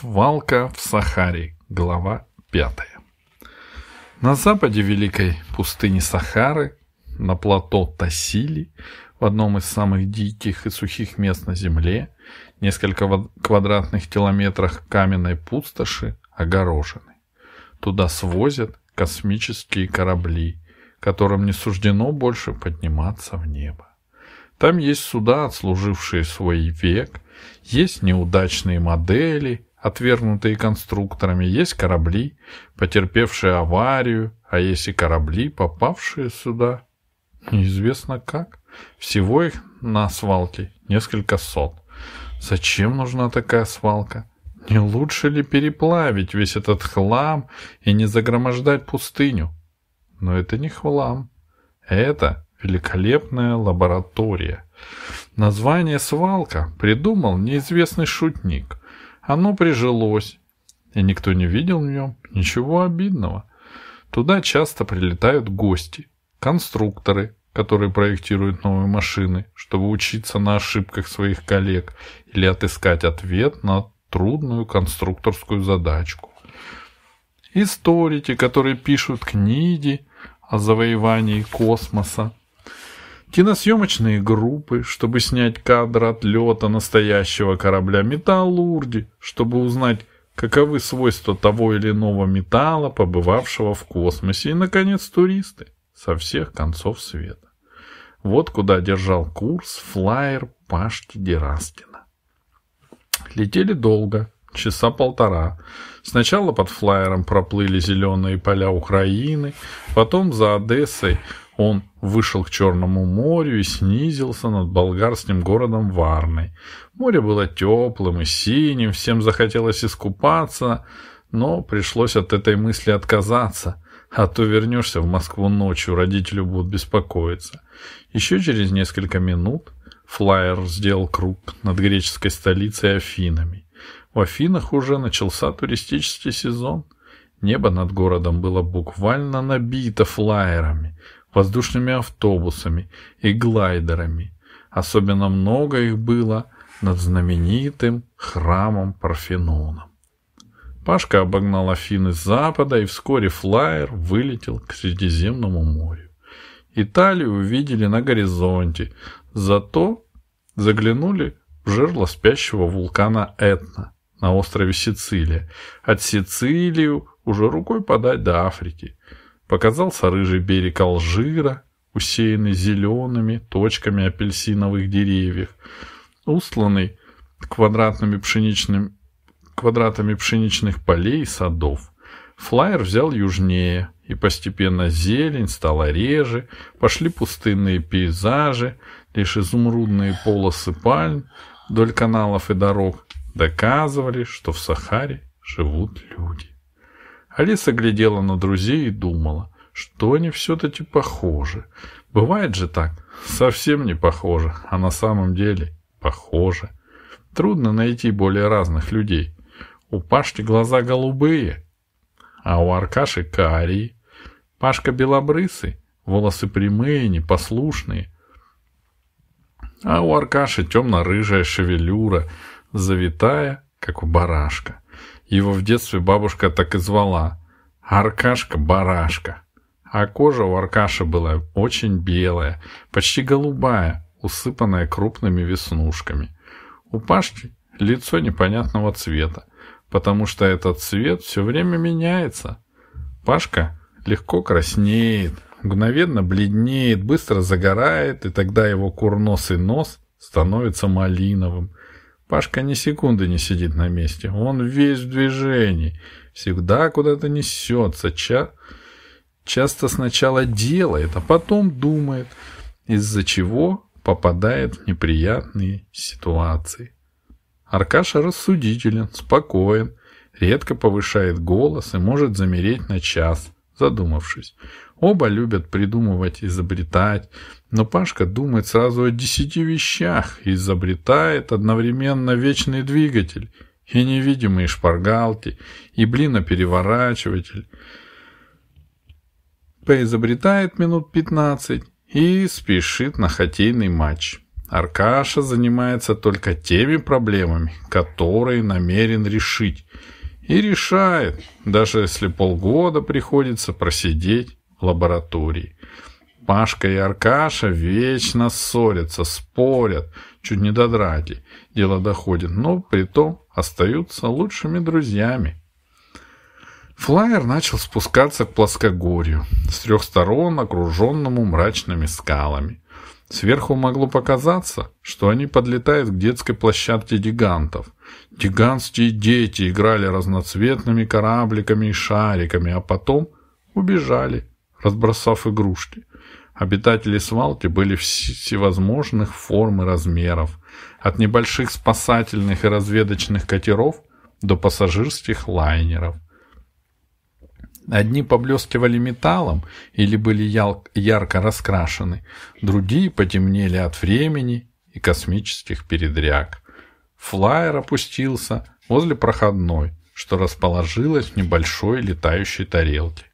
Свалка в Сахаре. Глава пятая. На западе великой пустыни Сахары, на плато Тасили, в одном из самых диких и сухих мест на Земле, несколько квадратных километрах каменной пустоши огорожены. Туда свозят космические корабли, которым не суждено больше подниматься в небо. Там есть суда, отслужившие свой век, есть неудачные модели, отвергнутые конструкторами, есть корабли, потерпевшие аварию, а есть и корабли, попавшие сюда. Неизвестно как. Всего их на свалке несколько сот. Зачем нужна такая свалка? Не лучше ли переплавить весь этот хлам и не загромождать пустыню? Но это не хлам. Это великолепная лаборатория. Название «свалка» придумал неизвестный шутник. Оно прижилось, и никто не видел в нем ничего обидного. Туда часто прилетают гости, конструкторы, которые проектируют новые машины, чтобы учиться на ошибках своих коллег или отыскать ответ на трудную конструкторскую задачку. Историки, которые пишут книги о завоевании космоса, киносъемочные группы, чтобы снять кадр отлета настоящего корабля, металлурги, чтобы узнать, каковы свойства того или иного металла, побывавшего в космосе, и, наконец, туристы со всех концов света. Вот куда держал курс флайер Пашки Дерастина. Летели долго, часа полтора. Сначала под флайером проплыли зеленые поля Украины, потом за Одессой он вышел к Черному морю и снизился над болгарским городом Варной. Море было теплым и синим, всем захотелось искупаться, но пришлось от этой мысли отказаться, а то вернешься в Москву ночью, родители будут беспокоиться. Еще через несколько минут флайер сделал круг над греческой столицей Афинами. В Афинах уже начался туристический сезон. Небо над городом было буквально набито флайерами воздушными автобусами и глайдерами. Особенно много их было над знаменитым храмом Парфенона. Пашка обогнал Афины с запада, и вскоре флайер вылетел к Средиземному морю. Италию увидели на горизонте, зато заглянули в жерло спящего вулкана Этна на острове Сицилия. От Сицилии уже рукой подать до Африки – Показался рыжий берег Алжира, усеянный зелеными точками апельсиновых деревьев, устланный квадратными пшеничным, квадратами пшеничных полей и садов. Флайер взял южнее, и постепенно зелень стала реже, пошли пустынные пейзажи, лишь изумрудные полосы пальм вдоль каналов и дорог доказывали, что в Сахаре живут люди. Алиса глядела на друзей и думала, что они все-таки похожи. Бывает же так, совсем не похожи, а на самом деле похожи. Трудно найти более разных людей. У Пашки глаза голубые, а у Аркаши карие. Пашка белобрысый, волосы прямые, непослушные. А у Аркаши темно-рыжая шевелюра, завитая, как у барашка. Его в детстве бабушка так и звала. Аркашка-барашка. А кожа у Аркаши была очень белая, почти голубая, усыпанная крупными веснушками. У Пашки лицо непонятного цвета, потому что этот цвет все время меняется. Пашка легко краснеет, мгновенно бледнеет, быстро загорает, и тогда его курносый нос становится малиновым, Пашка ни секунды не сидит на месте. Он весь в движении. Всегда куда-то несется. Ча... Часто сначала делает, а потом думает, из-за чего попадает в неприятные ситуации. Аркаша рассудителен, спокоен, редко повышает голос и может замереть на час, задумавшись. Оба любят придумывать, изобретать, но Пашка думает сразу о десяти вещах и изобретает одновременно вечный двигатель, и невидимые шпаргалки, и блинопереворачиватель. изобретает минут пятнадцать и спешит на хоккейный матч. Аркаша занимается только теми проблемами, которые намерен решить. И решает, даже если полгода приходится просидеть в лаборатории. Пашка и Аркаша вечно ссорятся, спорят, чуть не до драки. Дело доходит, но при том остаются лучшими друзьями. Флайер начал спускаться к плоскогорью, с трех сторон окруженному мрачными скалами. Сверху могло показаться, что они подлетают к детской площадке гигантов. Гигантские дети играли разноцветными корабликами и шариками, а потом убежали, разбросав игрушки. Обитатели свалки были всевозможных форм и размеров, от небольших спасательных и разведочных катеров до пассажирских лайнеров. Одни поблескивали металлом или были ярко раскрашены, другие потемнели от времени и космических передряг. Флайер опустился возле проходной, что расположилось в небольшой летающей тарелке.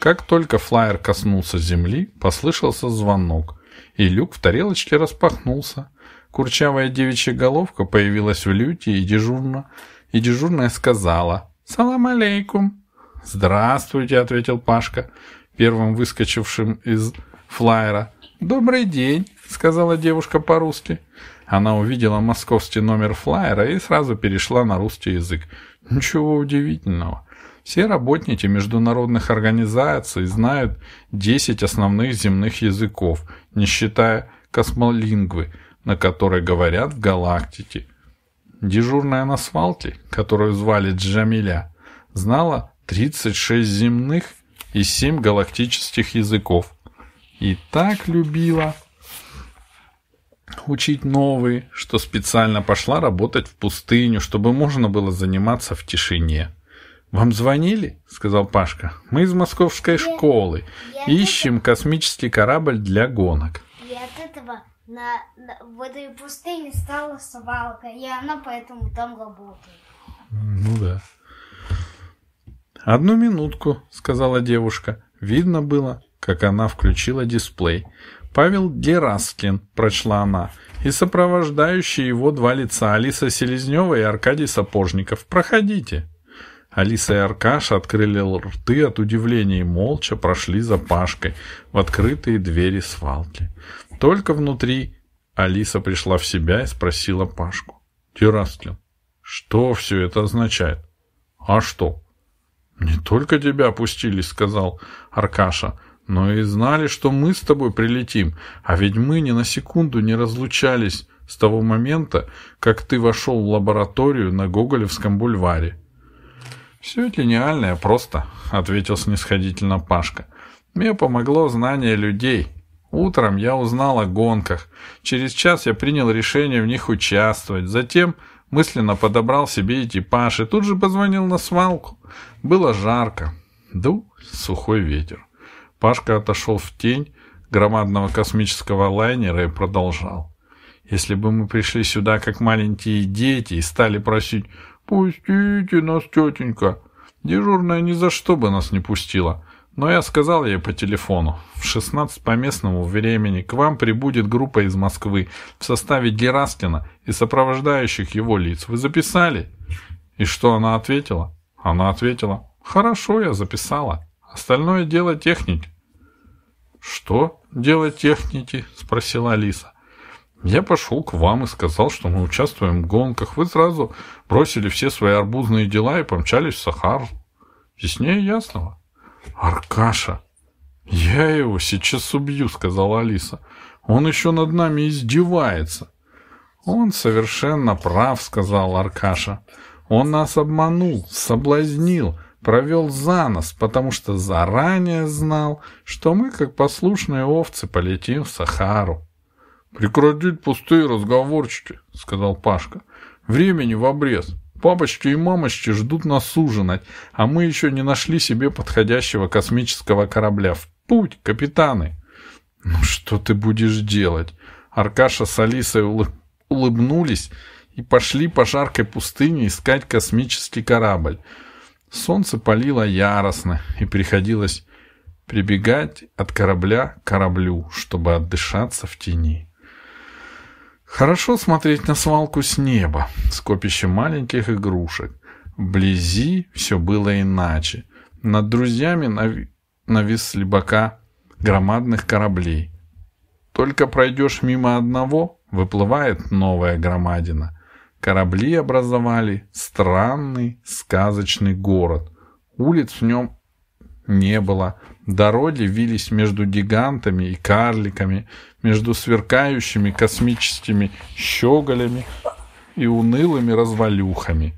Как только флайер коснулся земли, послышался звонок, и люк в тарелочке распахнулся. Курчавая девичья головка появилась в люте и дежурно, и дежурная сказала «Салам алейкум». «Здравствуйте», — ответил Пашка, первым выскочившим из флайера. «Добрый день», — сказала девушка по-русски. Она увидела московский номер флайера и сразу перешла на русский язык. Ничего удивительного. Все работники международных организаций знают 10 основных земных языков, не считая космолингвы, на которой говорят в галактике. Дежурная на свалке, которую звали Джамиля, знала 36 земных и 7 галактических языков. И так любила учить новые, что специально пошла работать в пустыню, чтобы можно было заниматься в тишине. «Вам звонили?» — сказал Пашка. «Мы из московской школы. Ищем космический корабль для гонок». И от этого на, на, в этой пустыне стала свалка, и она поэтому там работает. Ну да. «Одну минутку», — сказала девушка. Видно было, как она включила дисплей. «Павел Дераскин», — прочла она, «и сопровождающие его два лица Алиса Селезнева и Аркадий Сапожников. Проходите». Алиса и Аркаша открыли рты от удивления и молча прошли за Пашкой в открытые двери свалки. Только внутри Алиса пришла в себя и спросила Пашку. «Терастлин, что все это означает?» «А что?» «Не только тебя опустили», — сказал Аркаша, «но и знали, что мы с тобой прилетим, а ведь мы ни на секунду не разлучались с того момента, как ты вошел в лабораторию на Гоголевском бульваре». «Все это линеальное просто», — ответил снисходительно Пашка. «Мне помогло знание людей. Утром я узнал о гонках. Через час я принял решение в них участвовать. Затем мысленно подобрал себе экипаж и тут же позвонил на свалку. Было жарко. Дул сухой ветер. Пашка отошел в тень громадного космического лайнера и продолжал. Если бы мы пришли сюда как маленькие дети и стали просить «Пустите нас, тетенька!» Дежурная ни за что бы нас не пустила. Но я сказал ей по телефону. В 16 по местному времени к вам прибудет группа из Москвы в составе Гераскина и сопровождающих его лиц. Вы записали? И что она ответила? Она ответила. Хорошо, я записала. Остальное дело техники. Что дело техники? Спросила Алиса. Я пошел к вам и сказал, что мы участвуем в гонках. Вы сразу бросили все свои арбузные дела и помчались в Сахар. Яснее ясного. Аркаша, я его сейчас убью, сказала Алиса. Он еще над нами издевается. Он совершенно прав, сказал Аркаша. Он нас обманул, соблазнил, провел за нас, потому что заранее знал, что мы, как послушные овцы, полетим в Сахару. «Прекратить пустые разговорчики», — сказал Пашка. «Времени в обрез. Папочки и мамочки ждут нас ужинать, а мы еще не нашли себе подходящего космического корабля. В путь, капитаны!» «Ну что ты будешь делать?» Аркаша с Алисой улыбнулись и пошли по жаркой пустыне искать космический корабль. Солнце палило яростно, и приходилось прибегать от корабля к кораблю, чтобы отдышаться в тени. Хорошо смотреть на свалку с неба, скопище маленьких игрушек. Вблизи все было иначе. Над друзьями нав... нависли бока громадных кораблей. Только пройдешь мимо одного, выплывает новая громадина. Корабли образовали странный сказочный город. Улиц в нем не было, Дороги вились между гигантами и карликами, между сверкающими космическими щеголями и унылыми развалюхами.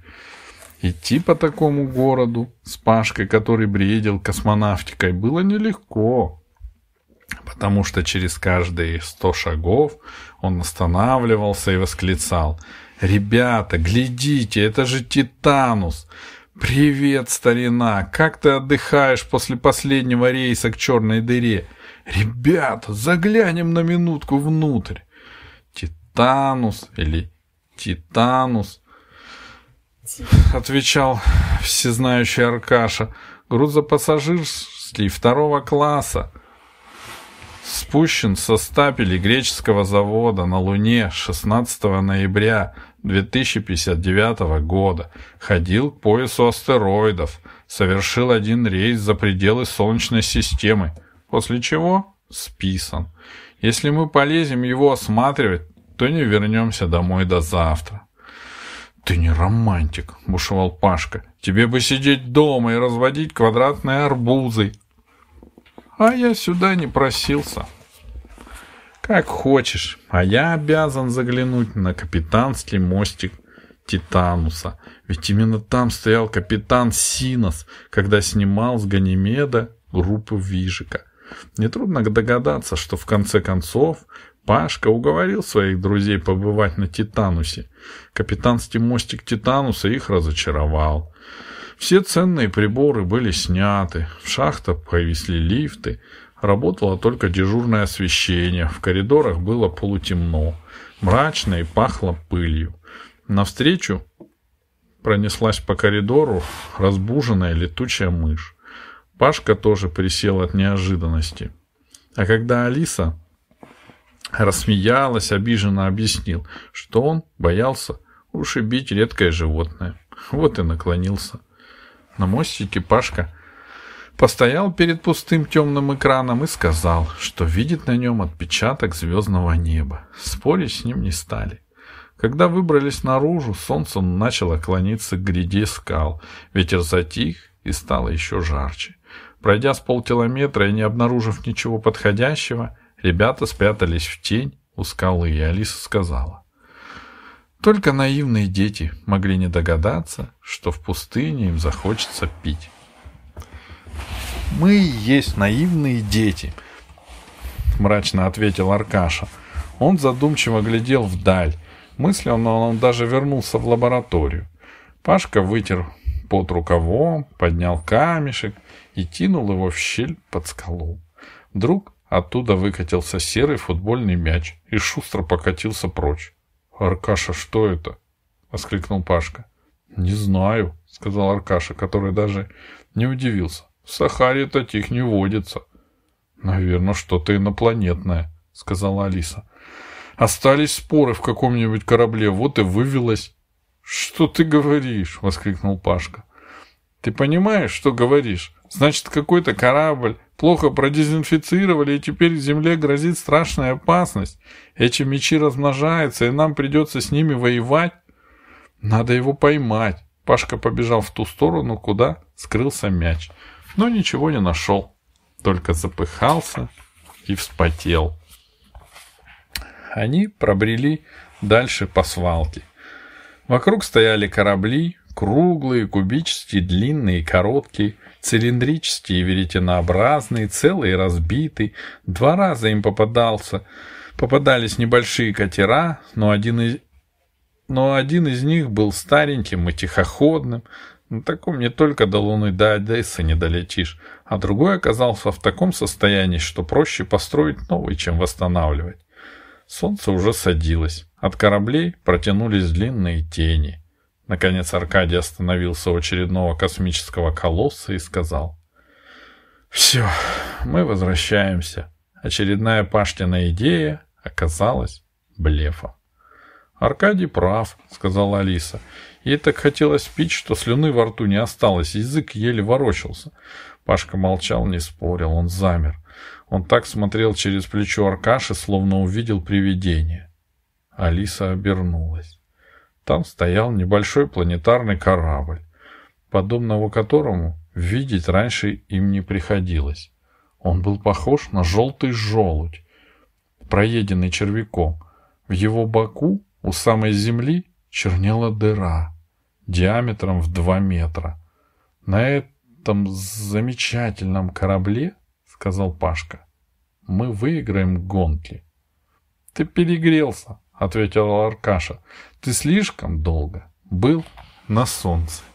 Идти типа по такому городу с Пашкой, который бредил космонавтикой, было нелегко, потому что через каждые сто шагов он останавливался и восклицал «Ребята, глядите, это же Титанус! «Привет, старина! Как ты отдыхаешь после последнего рейса к черной дыре? Ребята, заглянем на минутку внутрь!» «Титанус» или «Титанус» — отвечал всезнающий Аркаша. «Грузопассажирский второго класса спущен со стапели греческого завода на Луне 16 ноября 2059 года, ходил к поясу астероидов, совершил один рейс за пределы Солнечной системы, после чего списан. Если мы полезем его осматривать, то не вернемся домой до завтра. «Ты не романтик», — бушевал Пашка. «Тебе бы сидеть дома и разводить квадратные арбузы». «А я сюда не просился», как хочешь, а я обязан заглянуть на капитанский мостик Титануса. Ведь именно там стоял капитан Синос, когда снимал с Ганимеда группу Вижика. Нетрудно догадаться, что в конце концов Пашка уговорил своих друзей побывать на Титанусе. Капитанский мостик Титануса их разочаровал. Все ценные приборы были сняты, в шахтах повисли лифты, Работало только дежурное освещение, в коридорах было полутемно, мрачно и пахло пылью. Навстречу пронеслась по коридору разбуженная летучая мышь. Пашка тоже присел от неожиданности. А когда Алиса рассмеялась, обиженно объяснил, что он боялся ушибить редкое животное. Вот и наклонился. На мостике Пашка постоял перед пустым темным экраном и сказал, что видит на нем отпечаток звездного неба. Спорить с ним не стали. Когда выбрались наружу, солнце начало клониться к гряде скал. Ветер затих и стало еще жарче. Пройдя с полкилометра и не обнаружив ничего подходящего, ребята спрятались в тень у скалы, и Алиса сказала. Только наивные дети могли не догадаться, что в пустыне им захочется пить. «Мы есть наивные дети», — мрачно ответил Аркаша. Он задумчиво глядел вдаль. но он даже вернулся в лабораторию. Пашка вытер под рукавом, поднял камешек и тянул его в щель под скалу. Вдруг оттуда выкатился серый футбольный мяч и шустро покатился прочь. «Аркаша, что это?» — воскликнул Пашка. «Не знаю», — сказал Аркаша, который даже не удивился. В Сахаре таких не водится. Наверное, что-то инопланетное, сказала Алиса. Остались споры в каком-нибудь корабле, вот и вывелась. Что ты говоришь? воскликнул Пашка. Ты понимаешь, что говоришь? Значит, какой-то корабль плохо продезинфицировали, и теперь Земле грозит страшная опасность. Эти мечи размножаются, и нам придется с ними воевать. Надо его поймать. Пашка побежал в ту сторону, куда скрылся мяч но ничего не нашел, только запыхался и вспотел. Они пробрели дальше по свалке. Вокруг стояли корабли, круглые, кубические, длинные, короткие, цилиндрические, веретенообразные, целые, разбитые. Два раза им попадался. Попадались небольшие катера, но один из но один из них был стареньким и тихоходным, на ну, таком не только до Луны, до Одессы не долетишь, а другой оказался в таком состоянии, что проще построить новый, чем восстанавливать. Солнце уже садилось. От кораблей протянулись длинные тени. Наконец Аркадий остановился у очередного космического колосса и сказал. «Все, мы возвращаемся». Очередная Паштина идея оказалась блефом. «Аркадий прав», — сказала Алиса. Ей так хотелось пить, что слюны во рту не осталось, язык еле ворочался. Пашка молчал, не спорил, он замер. Он так смотрел через плечо Аркаши, словно увидел привидение. Алиса обернулась. Там стоял небольшой планетарный корабль, подобного которому видеть раньше им не приходилось. Он был похож на желтый желудь, проеденный червяком. В его боку, у самой земли, чернела дыра — диаметром в 2 метра. На этом замечательном корабле, сказал Пашка, мы выиграем гонки. Ты перегрелся, ответил Аркаша. Ты слишком долго был на солнце.